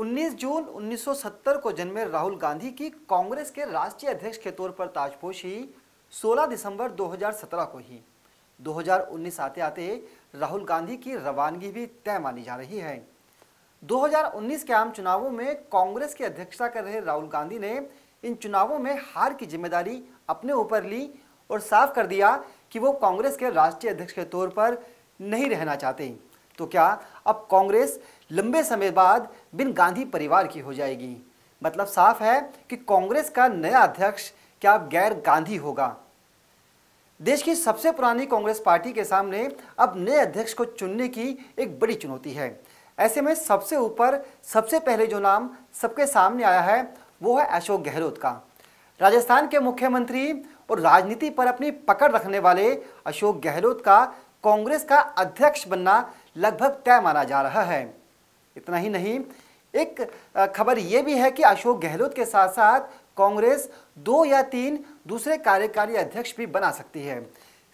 19 जून 1970 को जन्मे राहुल गांधी की कांग्रेस के राष्ट्रीय अध्यक्ष के तौर पर ताजपोशी 16 दिसंबर 2017 को ही 2019 आते आते राहुल गांधी की रवानगी भी तय मानी जा रही है 2019 के आम चुनावों में कांग्रेस की अध्यक्षता कर रहे राहुल गांधी ने इन चुनावों में हार की जिम्मेदारी अपने ऊपर ली और साफ कर दिया कि वो कांग्रेस के राष्ट्रीय अध्यक्ष के तौर पर नहीं रहना चाहते तो क्या अब कांग्रेस लंबे समय बाद बिन गांधी परिवार की हो जाएगी मतलब साफ है कि कांग्रेस का नया अध्यक्ष क्या गैर गांधी होगा देश की सबसे पुरानी कांग्रेस पार्टी के सामने अब नए अध्यक्ष को चुनने की एक बड़ी चुनौती है ऐसे में सबसे ऊपर सबसे पहले जो नाम सबके सामने आया है वो है अशोक गहलोत का राजस्थान के मुख्यमंत्री और राजनीति पर अपनी पकड़ रखने वाले अशोक गहलोत का कांग्रेस का अध्यक्ष बनना लगभग तय माना जा रहा है इतना ही नहीं एक खबर ये भी है कि अशोक गहलोत के साथ साथ कांग्रेस दो या तीन दूसरे कार्यकारी अध्यक्ष भी बना सकती है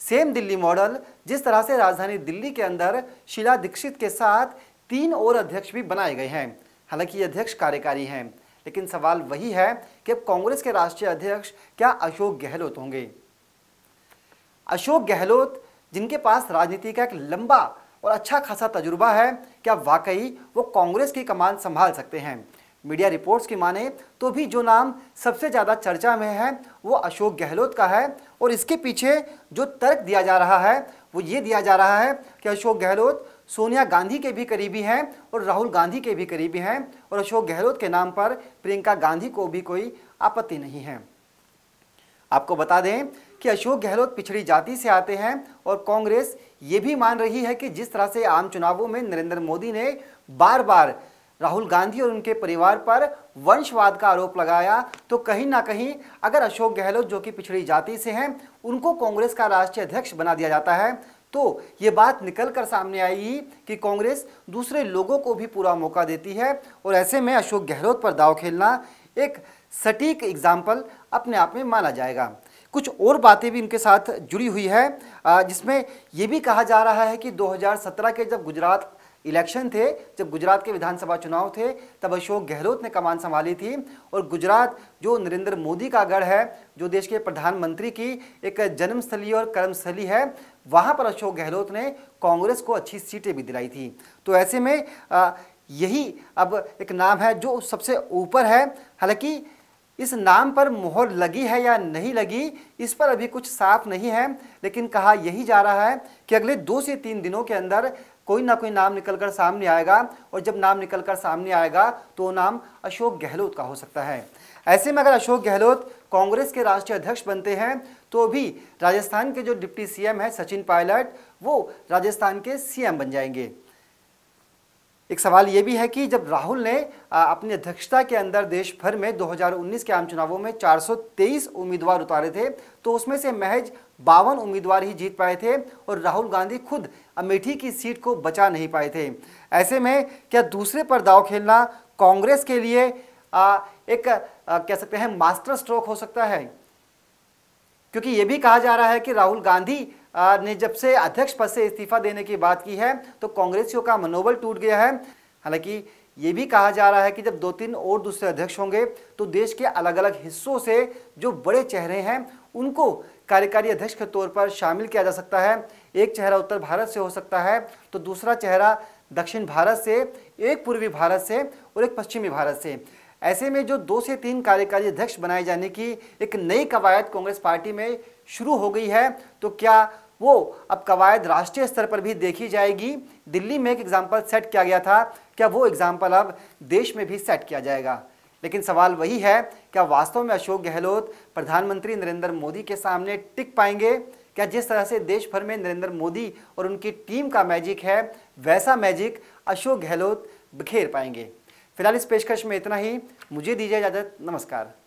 सेम दिल्ली मॉडल जिस तरह से राजधानी दिल्ली के अंदर शीला दीक्षित के साथ तीन और अध्यक्ष भी बनाए गए हैं हालांकि ये अध्यक्ष कार्यकारी हैं लेकिन सवाल वही है कि अब कांग्रेस के राष्ट्रीय अध्यक्ष क्या अशोक गहलोत होंगे अशोक गहलोत जिनके पास राजनीति का एक लंबा और अच्छा खासा तजुर्बा है क्या वाकई वो कांग्रेस की कमान संभाल सकते हैं मीडिया रिपोर्ट्स की माने तो भी जो नाम सबसे ज़्यादा चर्चा में है वो अशोक गहलोत का है और इसके पीछे जो तर्क दिया जा रहा है वो ये दिया जा रहा है कि अशोक गहलोत सोनिया गांधी के भी करीबी हैं और राहुल गांधी के भी करीबी हैं और अशोक गहलोत के नाम पर प्रियंका गांधी को भी कोई आपत्ति नहीं है आपको बता दें कि अशोक गहलोत पिछड़ी जाति से आते हैं और कांग्रेस ये भी मान रही है कि जिस तरह से आम चुनावों में नरेंद्र मोदी ने बार बार राहुल गांधी और उनके परिवार पर वंशवाद का आरोप लगाया तो कहीं ना कहीं अगर अशोक गहलोत जो कि पिछड़ी जाति से हैं उनको कांग्रेस का राष्ट्रीय अध्यक्ष बना दिया जाता है तो ये बात निकल कर सामने आई कि कांग्रेस दूसरे लोगों को भी पूरा मौका देती है और ऐसे में अशोक गहलोत पर दाव खेलना एक सटीक एग्जाम्पल अपने आप में माना जाएगा कुछ और बातें भी इनके साथ जुड़ी हुई है जिसमें ये भी कहा जा रहा है कि 2017 के जब गुजरात इलेक्शन थे जब गुजरात के विधानसभा चुनाव थे तब अशोक गहलोत ने कमान संभाली थी और गुजरात जो नरेंद्र मोदी का गढ़ है जो देश के प्रधानमंत्री की एक जन्मस्थली और कर्मस्थली है वहाँ पर अशोक गहलोत ने कांग्रेस को अच्छी सीटें भी दिलाई थी तो ऐसे में यही अब एक नाम है जो सबसे ऊपर है हालांकि इस नाम पर मोहर लगी है या नहीं लगी इस पर अभी कुछ साफ नहीं है लेकिन कहा यही जा रहा है कि अगले दो से तीन दिनों के अंदर कोई ना कोई नाम निकलकर सामने आएगा और जब नाम निकलकर सामने आएगा तो वो नाम अशोक गहलोत का हो सकता है ऐसे में अगर अशोक गहलोत कांग्रेस के राष्ट्रीय अध्यक्ष बनते हैं तो भी राजस्थान के जो डिप्टी सीएम है सचिन पायलट वो राजस्थान के सीएम बन जाएंगे एक सवाल ये भी है कि जब राहुल ने अपनी अध्यक्षता के अंदर देश भर में 2019 के आम चुनावों में 423 उम्मीदवार उतारे थे तो उसमें से महज बावन उम्मीदवार ही जीत पाए थे और राहुल गांधी खुद अमेठी की सीट को बचा नहीं पाए थे ऐसे में क्या दूसरे पर दाव खेलना कांग्रेस के लिए एक कह सकते हैं मास्टर स्ट्रोक हो सकता है क्योंकि ये भी कहा जा रहा है कि राहुल गांधी ने जब से अध्यक्ष पद से इस्तीफा देने की बात की है तो कांग्रेसियों का मनोबल टूट गया है हालांकि ये भी कहा जा रहा है कि जब दो तीन और दूसरे अध्यक्ष होंगे तो देश के अलग अलग हिस्सों से जो बड़े चेहरे हैं उनको कार्यकारी अध्यक्ष के तौर पर शामिल किया जा सकता है एक चेहरा उत्तर भारत से हो सकता है तो दूसरा चेहरा दक्षिण भारत से एक पूर्वी भारत से और एक पश्चिमी भारत से ऐसे में जो दो से तीन कार्यकारी अध्यक्ष बनाए जाने की एक नई कवायद कांग्रेस पार्टी में शुरू हो गई है तो क्या वो अब कवायद राष्ट्रीय स्तर पर भी देखी जाएगी दिल्ली में एक एग्ज़ाम्पल सेट किया गया था क्या वो एग्ज़ाम्पल अब देश में भी सेट किया जाएगा लेकिन सवाल वही है क्या वास्तव में अशोक गहलोत प्रधानमंत्री नरेंद्र मोदी के सामने टिक पाएंगे क्या जिस तरह से देश भर में नरेंद्र मोदी और उनकी टीम का मैजिक है वैसा मैजिक अशोक गहलोत बिखेर पाएंगे फिलहाल इस पेशकश में इतना ही मुझे दीजिए इजाज़त नमस्कार